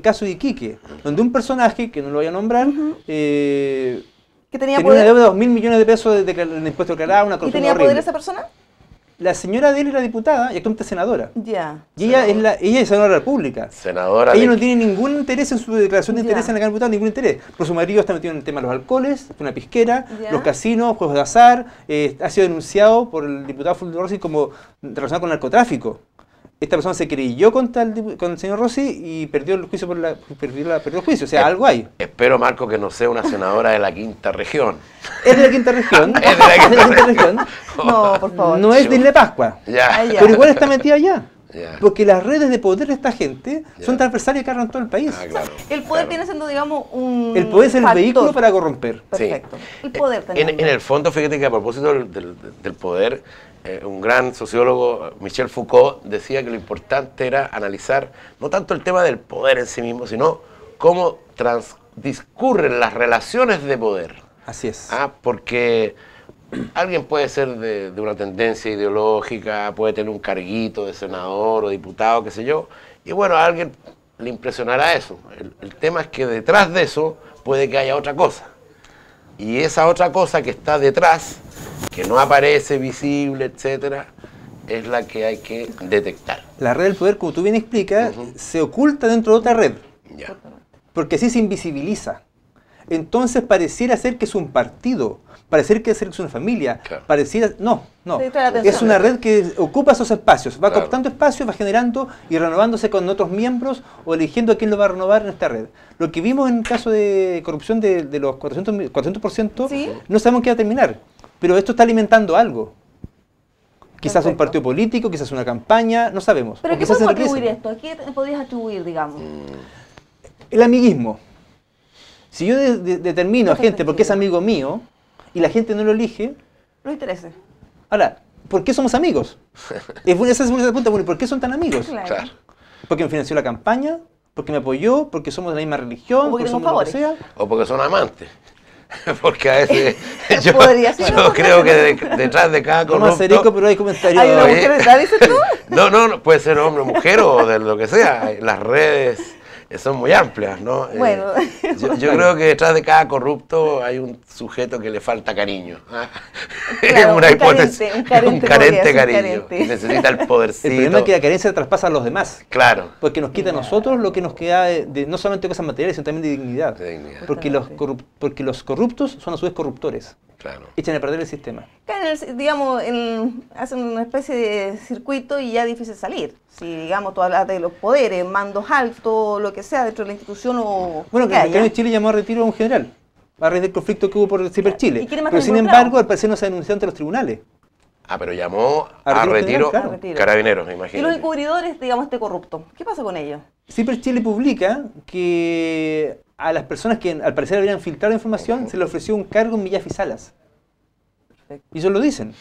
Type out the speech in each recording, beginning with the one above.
caso de Iquique, donde un personaje, que no lo voy a nombrar, eh, que tenía, poder... una deuda de 2.000 millones de pesos de, en impuesto declarado, una corrupción ¿Y tenía poder esa persona? La señora de él era diputada y actualmente senadora. Ya. Y ella es, la, ella es senadora de la República. Senadora. Ella no tiene ningún interés en su declaración de interés en la Cámara de ningún interés. Por su marido está metido en el tema de los alcoholes, una pisquera, los casinos, juegos de azar. Eh, ha sido denunciado por el diputado Fulvio Rossi como relacionado con narcotráfico esta persona se creyó contra el, con el señor Rossi y perdió el juicio, por la, perdió, la, perdió el juicio. O sea, eh, algo hay. Espero, Marco, que no sea una senadora de la quinta región. ¿Es de la quinta región? ¿Es de la quinta, región? No, por favor. No es de Isla Pascua. Ya. Pero igual está metida allá. Porque las redes de poder de esta gente son transversales que agarran todo el país. Ah, el poder viene siendo, digamos, un. El poder es el vehículo para corromper. Perfecto. El poder En, el fondo, fíjate que a propósito del, poder, eh, un gran sociólogo, Michel Foucault, decía que lo importante era analizar no tanto el tema del poder en sí mismo, sino cómo transdiscurren las relaciones de poder. Así es. Ah, porque alguien puede ser de, una tendencia ideológica, puede tener un carguito de senador o diputado, qué sé yo, y bueno, a alguien le impresionará eso. El, tema es que detrás de eso puede que haya otra cosa. Y esa otra cosa que está detrás, que no aparece visible, etc., es la que hay que detectar. La red del poder, como tú bien explicas, se oculta dentro de otra red. Ya. Porque así se invisibiliza entonces pareciera ser que es un partido, pareciera que es una familia, pareciera... No, no. Es una red que ocupa esos espacios, va captando espacios, va generando y renovándose con otros miembros o eligiendo a quién lo va a renovar en esta red. Lo que vimos en el caso de corrupción de, los 400%, no sabemos qué va a terminar, pero esto está alimentando algo. Quizás un partido político, quizás una campaña, no sabemos. ¿Pero qué podemos atribuir esto? ¿A qué podrías atribuir, digamos? El amiguismo. Si yo determino a gente porque es amigo mío y la gente no lo elige... No interesa. Ahora, ¿por qué somos amigos? esa es la pregunta, bueno, ¿por qué son tan amigos? Claro. Porque me financió la campaña, porque me apoyó, porque somos de la misma religión, o porque, O porque son amantes. porque a veces yo, creo que detrás de cada corrupto... hay una mujer tú? no, no, puede ser hombre, mujer o de lo que sea. Las redes eh, son muy amplias, ¿no? Eh, bueno. yo, creo que detrás de cada corrupto hay un sujeto que le falta cariño. es una un Carente, un carente, cariño. Necesita el podercito. El problema es que la carencia traspasa a los demás. Claro. Porque nos quita a nosotros lo que nos queda de, no solamente cosas materiales, sino también de dignidad. porque los corruptos son a su vez corruptores. Echan a perder el sistema. digamos, hacen una especie de circuito y ya es difícil salir. Si, digamos, tú hablas de los poderes, mandos altos, lo que sea, dentro de la institución o... Bueno, que, el de en Chile llamó a retiro a un general a raíz el conflicto que hubo por Ciper Chile. Pero sin embargo, al parecer no se denunció ante los tribunales. Ah, pero llamó a, retiro, carabineros, me imagino. Y los encubridores, digamos, este corrupto. ¿Qué pasa con ellos? Siempre Chile publica que a las personas que al parecer habían filtrado información se le ofreció un cargo en y Perfecto. Y ellos lo dicen.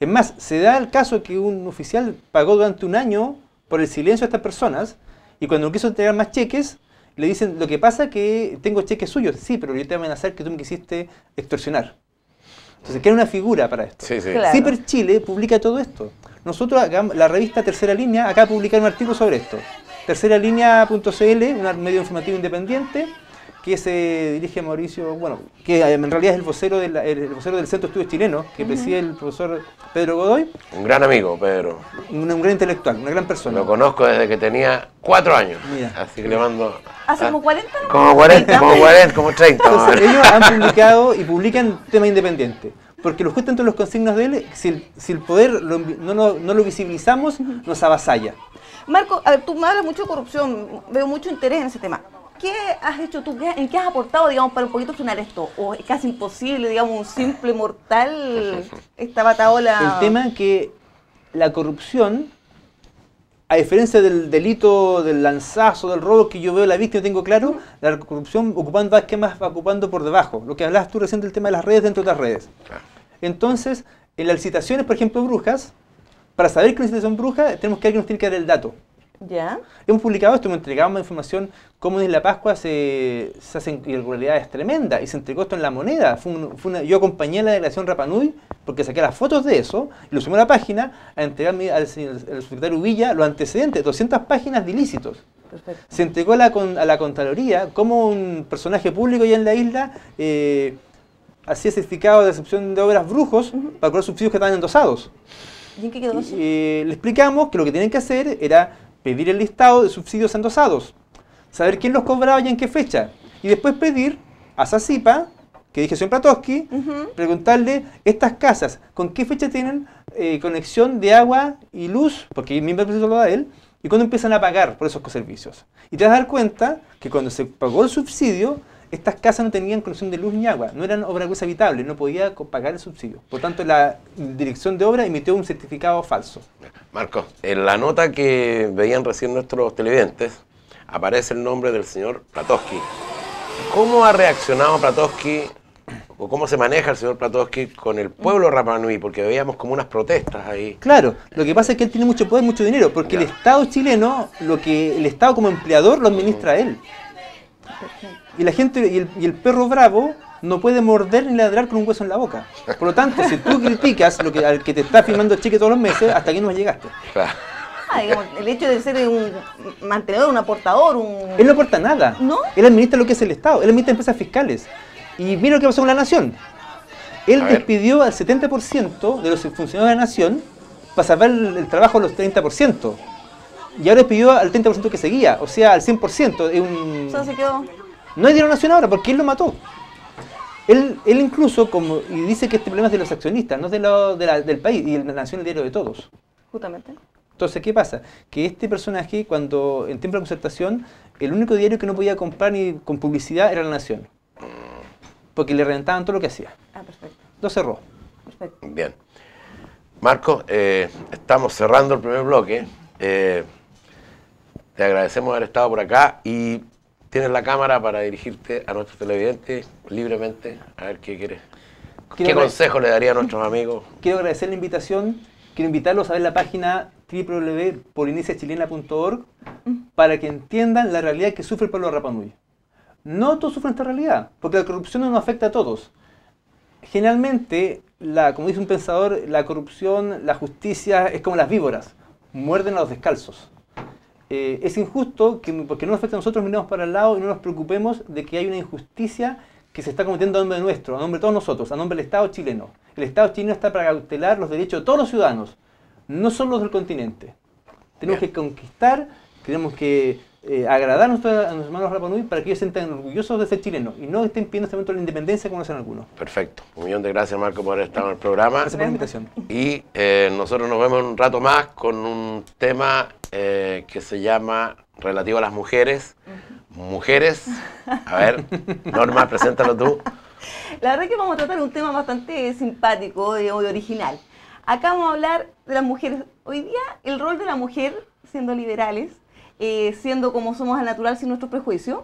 Es más, se da el caso que un oficial pagó durante un año por el silencio de estas personas y cuando no quiso entregar más cheques, le dicen, lo que pasa es que tengo cheques suyos. Sí, pero yo te voy amenazar que tú me quisiste extorsionar. Entonces, crea una figura para esto. Sí, Ciper Chile publica todo esto. Nosotros, la revista Tercera Línea, acá publicar un artículo sobre esto. Tercera un medio informativo independiente, que se dirige a Mauricio, bueno, que en realidad es el vocero, del, vocero del Centro de Estudios Chileno, que preside el profesor Pedro Godoy. Un gran amigo, Pedro. Un, gran intelectual, una gran persona. Lo conozco desde que tenía cuatro años. Así que le mando... ¿Hace como 40? ¿no? Como 40, como 40, 30. Entonces, ellos han publicado y publican tema independiente porque los cuesta entre los consignos de él, si el, poder no, no, lo visibilizamos, nos avasalla. Marco, a ver, tú me hablas mucho de corrupción, veo mucho interés en ese tema. ¿qué has hecho tú? ¿En qué has aportado, digamos, para un poquito frenar esto? ¿O es casi imposible, digamos, un simple mortal esta bataola? El tema es que la corrupción, a diferencia del delito, del lanzazo, del robo que yo veo la víctima, tengo claro, la corrupción ocupando más va ocupando por debajo. Lo que hablas tú recién del tema de las redes dentro de las redes. Entonces, en las citaciones, por ejemplo, brujas, para saber que una citación bruja, tenemos que alguien tiene que dar el dato. ¿Ya? Hemos publicado esto, me entregamos información cómo en la Pascua se, hacen irregularidades tremendas y se entregó esto en la moneda. Fue fue una, yo acompañé a la declaración Rapanui porque saqué las fotos de eso y lo subí a la página a entregarme al, secretario Villa los antecedentes, 200 páginas de ilícitos. Perfecto. Se entregó a la, a la Contraloría como un personaje público ya en la isla. Eh, hacía certificado de excepción de obras brujos para cobrar subsidios que estaban endosados. ¿Y en qué quedó eh, le explicamos que lo que tienen que hacer era pedir el listado de subsidios endosados, saber quién los cobraba y en qué fecha, y después pedir a Sasipa, que dije siempre a preguntarle estas casas, con qué fecha tienen eh, conexión de agua y luz, porque mi empresa lo da él, y cuándo empiezan a pagar por esos servicios. Y te vas a dar cuenta que cuando se pagó el subsidio, estas casas no tenían conexión de luz ni agua, no eran obra habitables, habitable, no podía pagar el subsidio. Por tanto, la dirección de obra emitió un certificado falso. Marcos, en la nota que veían recién nuestros televidentes aparece el nombre del señor Platowski. ¿Cómo ha reaccionado Platowski o cómo se maneja el señor Platowski con el pueblo Rapanui, porque veíamos como unas protestas ahí. Claro, lo que pasa es que él tiene mucho poder, mucho dinero, porque el Estado chileno, lo que el Estado como empleador lo administra él y la gente y el, perro bravo no puede morder ni ladrar con un hueso en la boca. Por lo tanto, si tú criticas lo que, al que te está firmando el cheque todos los meses, hasta aquí no llegaste. Ah, el hecho de ser un mantenedor, un aportador, un... Él no aporta nada. ¿No? Él administra lo que es el Estado, él administra empresas fiscales. Y mira lo que pasó con la Nación. Él despidió al 70% de los funcionarios de la Nación para salvar el, trabajo a los 30%. Y ahora despidió al 30% que seguía, o sea, al 100%. Eso un... se quedó no hay Nación ahora porque él lo mató. Él, incluso como, y dice que este problema es de los accionistas, no es del país, y la nación el diario de todos. Justamente. Entonces, ¿qué pasa? Que este personaje, cuando en tiempo de concertación, el único diario que no podía comprar ni con publicidad era La Nación. Porque le rentaban todo lo que hacía. Ah, perfecto. Lo cerró. Perfecto. Bien. Marco, eh, estamos cerrando el primer bloque. Eh, te agradecemos haber estado por acá y Tienes la cámara para dirigirte a nuestros televidentes libremente, a ver qué quieres. ¿Qué consejo le daría a nuestros amigos? Quiero agradecer la invitación, quiero invitarlos a ver la página www.poliniciachilena.org mm. para que entiendan la realidad que sufre el pueblo de Rapanui. No todos sufren esta realidad, porque la corrupción no nos afecta a todos. Generalmente, como dice un pensador, la corrupción, la justicia es como las víboras, muerden a los descalzos. Eh, es injusto que porque no nos afecta a nosotros miremos para el lado y no nos preocupemos de que hay una injusticia que se está cometiendo a nombre de nuestro, a nombre de todos nosotros, a nombre del Estado chileno. El Estado chileno está para cautelar los derechos de todos los ciudadanos, no solo los del continente. Tenemos que conquistar, tenemos que eh, agradar a, nuestros, hermanos nuestros hermanos para que ellos se sientan orgullosos de ser chilenos y no estén pidiendo este momento la independencia como hacen algunos. Perfecto. Un millón de gracias, Marco, por estar en el programa. Gracias por la invitación. Y eh, nosotros nos vemos un rato más con un tema eh, que se llama relativo a las mujeres. Mujeres, a ver, Norma, preséntalo tú. La verdad que vamos a tratar un tema bastante simpático y original. Acá vamos a hablar de las mujeres. Hoy día el rol de la mujer, siendo liberales, eh, siendo como somos al natural sin nuestros prejuicios.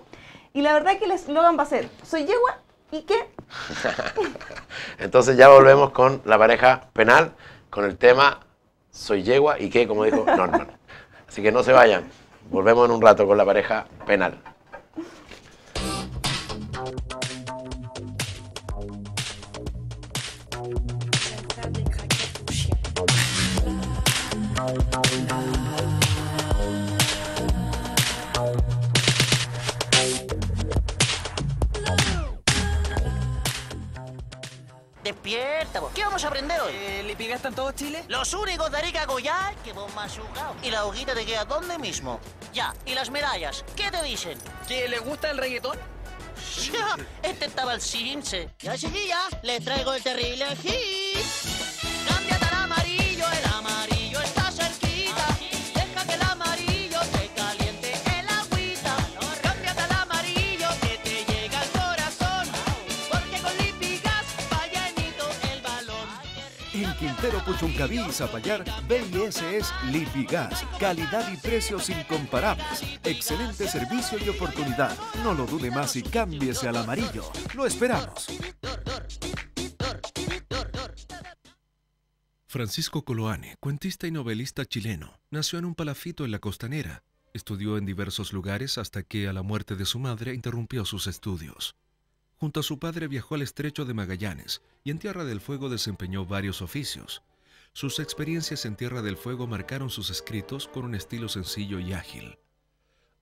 Y la verdad es que el eslogan va a ser, soy yegua y qué. Entonces ya volvemos con la pareja penal, con el tema soy yegua y qué, como dijo Norman. Así que no se vayan, volvemos en un rato con la pareja penal. ¿Qué vamos a aprender hoy? el eh, ¿Le en todo Chile? Los únicos de Arica Goyal que vos más ¿Y la hojita te queda dónde mismo? Ya, ¿y las medallas? ¿Qué te dicen? ¿Que le gusta el reggaetón? este estaba el cince. Ya, chiquilla, les traigo el terrible hit. Pero Puchuncaví y Zapallar, BIS es Lipigas. Calidad y precios incomparables. Excelente servicio y oportunidad. No lo dude más y cámbiese al amarillo. Lo esperamos. Francisco Coloane, cuentista y novelista chileno, nació en un palafito en la costanera. Estudió en diversos lugares hasta que, a la muerte de su madre, interrumpió sus estudios. Junto a su padre viajó al estrecho de Magallanes y en Tierra del Fuego desempeñó varios oficios. Sus experiencias en Tierra del Fuego marcaron sus escritos con un estilo sencillo y ágil.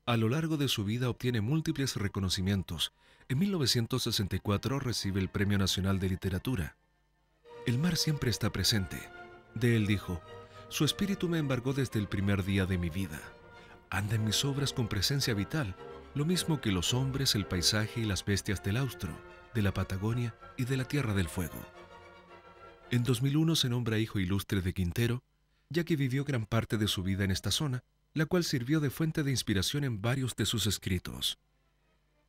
A lo largo de su vida obtiene múltiples reconocimientos. En 1964 recibe el Premio Nacional de Literatura. El mar siempre está presente. De él dijo, su espíritu me embargó desde el primer día de mi vida. Anda en mis obras con presencia vital lo mismo que los hombres, el paisaje y las bestias del austro, de la Patagonia y de la Tierra del Fuego. En 2001 se nombra hijo ilustre de Quintero, ya que vivió gran parte de su vida en esta zona, la cual sirvió de fuente de inspiración en varios de sus escritos.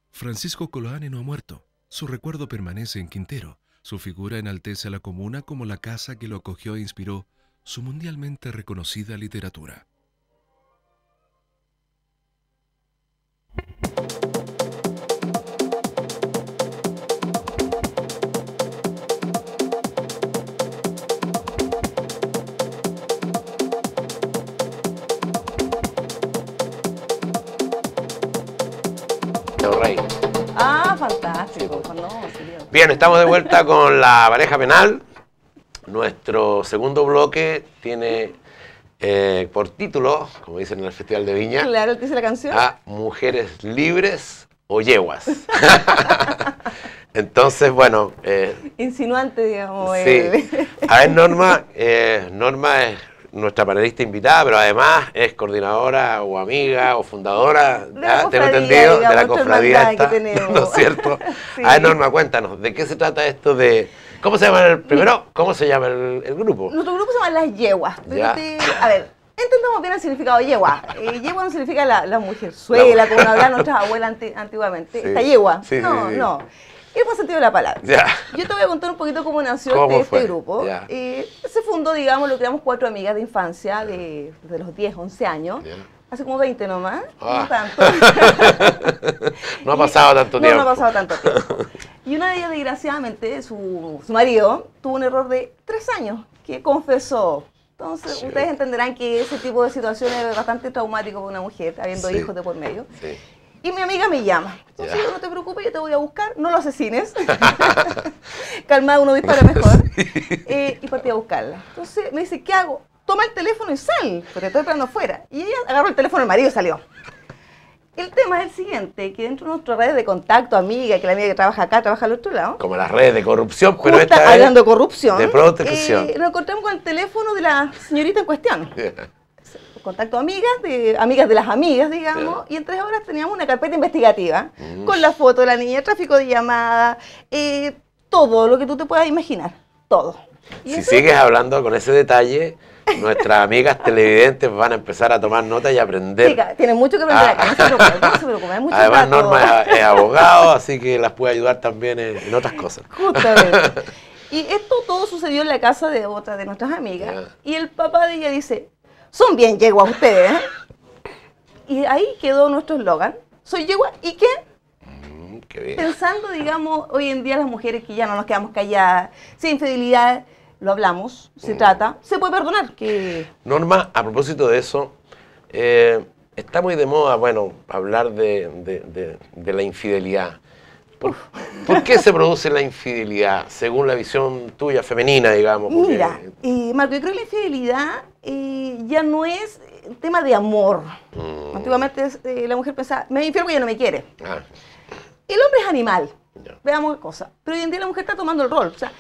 Francisco Coloane no ha muerto, su recuerdo permanece en Quintero, su figura enaltece a la comuna como la casa que lo acogió e inspiró su mundialmente reconocida literatura. Bien, estamos de vuelta con la pareja penal. Nuestro segundo bloque tiene eh, por título, como dicen en el Festival de Viña, la canción? a Mujeres Libres o Yeguas. Entonces, bueno... Eh, Insinuante, digamos. Eh. A ver, Norma, Norma es nuestra panelista invitada, pero además es coordinadora o amiga o fundadora, de la cofradía esta, que tenemos. ¿no es cierto? A Norma, cuéntanos, ¿de qué se trata esto de...? ¿Cómo se llama el primero? ¿Cómo se llama el, grupo? Nuestro grupo se llama Las Yeguas. a ver, entendamos bien el significado de yegua. Eh, yegua no significa la, la mujerzuela, como hablaban nuestras abuelas antiguamente. Esta yegua. no, no. Y el sentido de la palabra. Yo te voy a contar un poquito cómo nació este, este grupo. se fundó, digamos, lo creamos cuatro amigas de infancia, de, los 10, 11 años. Hace como 20 nomás, ah. no tanto. no ha pasado tanto tiempo. No, ha pasado tanto tiempo. Y una de ellas, desgraciadamente, su, marido tuvo un error de tres años, que confesó entonces, ustedes entenderán que ese tipo de situaciones es bastante traumático para una mujer, habiendo hijos de por medio. Sí. Y mi amiga me llama. Entonces no te preocupes, yo te voy a buscar, no lo asesines. Calmado uno dispara mejor. Eh, y partí a buscarla. Entonces me dice, ¿qué hago? Toma el teléfono y sal, porque estoy esperando afuera. Y ella agarró el teléfono el marido y salió. El tema es el siguiente, que dentro de nuestras redes de contacto, amiga, que la amiga que trabaja acá, trabaja al otro lado. Como las redes de corrupción, pero esta hablando de corrupción. De protección. Eh, nos encontramos con el teléfono de la señorita en cuestión. contacto amigas, de, amigas de las amigas, digamos, y en tres horas teníamos una carpeta investigativa mm. con la foto de la niña, tráfico de llamadas, eh, todo lo que tú te puedas imaginar, todo. si sigues hablando con ese detalle, nuestras amigas televidentes van a empezar a tomar notas y aprender. tienen mucho que aprender acá, ah, no se preocupen, no se preocupen, Además, Norma es abogado, así que las puede ayudar también en, otras cosas. Justamente. Y esto todo sucedió en la casa de otra de nuestras amigas. Y el papá de ella dice, son bien yeguas ustedes. ¿eh? Y ahí quedó nuestro eslogan. Soy yegua y mm, qué? Pensando, digamos, hoy en día las mujeres que ya no nos quedamos calladas, sin infidelidad, lo hablamos, se mm. trata, se puede perdonar. Que... Norma, a propósito de eso, eh, está muy de moda, bueno, hablar de, la infidelidad. ¿Por, qué se produce la infidelidad, según la visión tuya femenina, digamos? Mira, y Marco, yo creo que la infidelidad ya no es eh, tema de amor. Mm. Antiguamente eh, la mujer pensaba, me infiel porque ella no me quiere. Ah. El hombre es animal. Veamos qué cosa. Pero hoy en día la mujer está tomando el rol. O sea,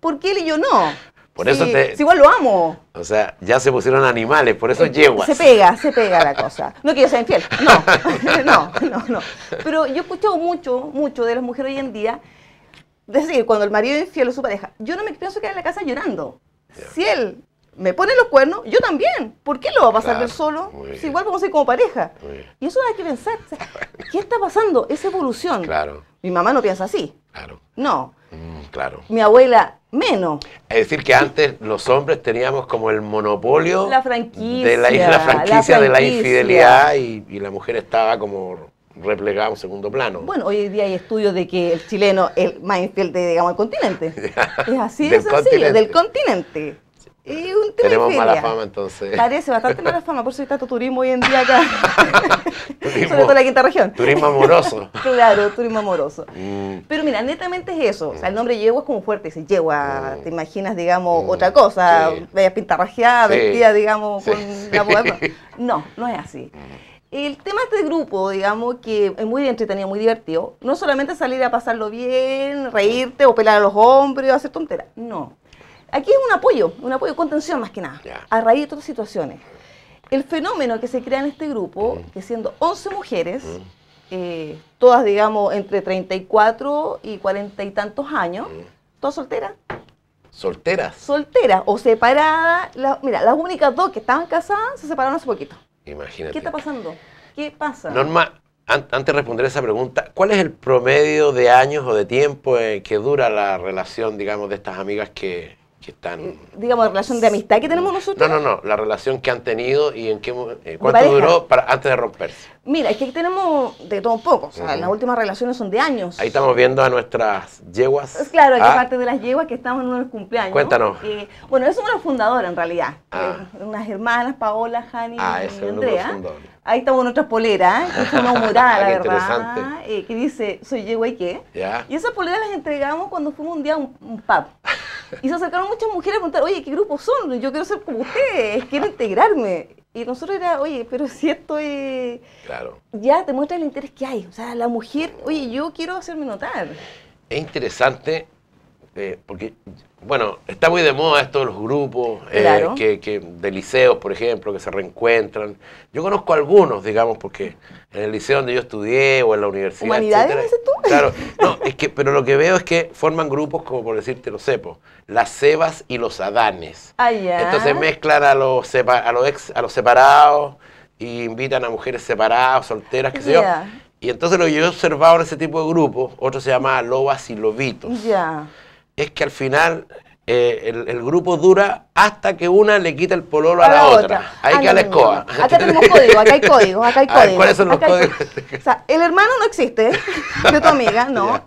¿por qué él y yo no? Por Si igual lo amo. O sea, ya se pusieron animales, por eso llevo eh, Se pega, se pega la cosa. No que yo sea infiel, no, no, no, no. Pero yo he escuchado mucho, mucho de las mujeres hoy en día decir, cuando el marido es infiel o su pareja, yo no me pienso quedar en la casa llorando. Si él me pone los cuernos, yo también. ¿Por qué lo va a pasar solo? Si igual vamos a ir como pareja. Y eso hay que pensar. ¿Qué está pasando? Esa evolución. Mi mamá no piensa así. Claro. No. Mm, claro. Mi abuela menos. Es decir, que antes los hombres teníamos como el monopolio de la, franquicia, de la infidelidad y, la mujer estaba como replegada en segundo plano. Bueno, hoy en día hay estudios de que el chileno es más infiel de, digamos, el continente. es así, del es del continente. Y eh, un Tenemos mala fama entonces. Parece bastante mala fama, por eso hay tanto turismo hoy en día acá. turismo, Sobre todo en la quinta región. Turismo amoroso. claro, turismo amoroso. Mm. Pero mira, netamente es eso. O sea, el nombre yegua es como fuerte. Dice yegua, mm. te imaginas, digamos, mm. otra cosa. vayas pintarrajeada vestida, digamos, con la boda. No, no es así. El tema de este grupo, digamos, que es muy entretenido, muy divertido. No solamente salir a pasarlo bien, reírte o pelar a los hombres o hacer tonteras. No Aquí es un apoyo, un apoyo contención más que nada, a raíz de otras situaciones. El fenómeno que se crea en este grupo, mm. que siendo 11 mujeres, mm. eh, todas, digamos, entre 34 y 40 y tantos años, mm. todas solteras. ¿Solteras? Solteras o separadas. mira, las únicas dos que estaban casadas se separaron hace poquito. Imagínate. ¿Qué está pasando? ¿Qué pasa? Norma, antes de responder esa pregunta, ¿cuál es el promedio de años o de tiempo eh, que dura la relación, digamos, de estas amigas que, están... Eh, digamos, relación de amistad que tenemos nosotros. No, no, no, la relación que han tenido y en qué eh, cuánto duró para, antes de romperse. Mira, es que tenemos de todo un poco, las últimas relaciones son de años. Ahí estamos viendo a nuestras yeguas. es claro, aquí ah. parte de las yeguas que estamos en unos cumpleaños. Cuéntanos. Bueno, bueno, es una fundadora en realidad, ah. unas hermanas, Paola, Jani ah, y Andrea. Ahí estamos en nuestras poleras, que ¿eh? una humorada, la verdad, que dice, soy yegua y qué. Y esas poleras las entregamos cuando fuimos un día a un, un pub. Y se acercaron muchas mujeres a preguntar, oye, ¿qué grupo son? Yo quiero ser como ustedes, quiero integrarme. Y nosotros era, oye, pero si esto es... Claro. Ya te muestra el interés que hay. O sea, la mujer, oye, yo quiero hacerme notar. Es interesante eh, porque bueno, está muy de moda esto de los grupos eh, que, de liceos, por ejemplo, que se reencuentran. Yo conozco algunos, digamos, porque en el liceo donde yo estudié o en la universidad. ¿Humanidades tú? Claro, no, es que, pero lo que veo es que forman grupos, como por decirte los cepos, las cebas y los adanes. Ah, ya. Entonces mezclan a los, a los, ex, a los separados y invitan a mujeres separadas, solteras, qué sé yo. Y entonces lo que yo he observado en ese tipo de grupos, otro se llama lobas y lobitos. Ya es que al final eh, el, el, grupo dura hasta que una le quita el pololo a, la, otra. otra. Ah, que a la escoba. Acá tenemos código, acá hay códigos, acá hay códigos. ¿Cuáles son los códigos? O sea, el hermano no existe de tu amiga, no.